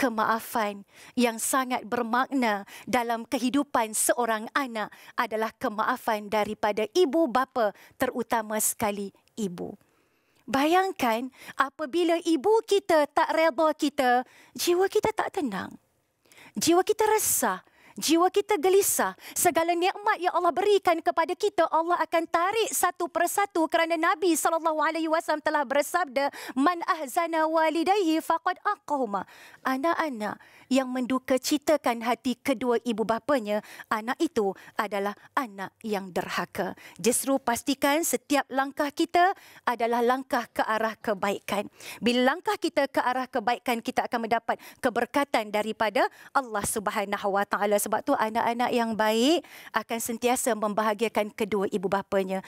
kemaafan yang sangat bermakna dalam kehidupan seorang anak adalah kemaafan daripada ibu bapa terutama sekali ibu. Bayangkan apabila ibu kita tak redha kita, jiwa kita tak tenang. Jiwa kita resah, Jiwa kita gelisah. Segala nikmat yang Allah berikan kepada kita, Allah akan tarik satu persatu kerana Nabi sallallahu alaihi wasallam telah bersabda, "Man ahzana walidayhi faqad aqama." Anak-anak yang mendukacitakan hati kedua ibu bapanya, anak itu adalah anak yang derhaka. Justru pastikan setiap langkah kita adalah langkah ke arah kebaikan. Bila langkah kita ke arah kebaikan, kita akan mendapat keberkatan daripada Allah Subhanahu wa taala sebab tu anak-anak yang baik akan sentiasa membahagiakan kedua ibu bapanya.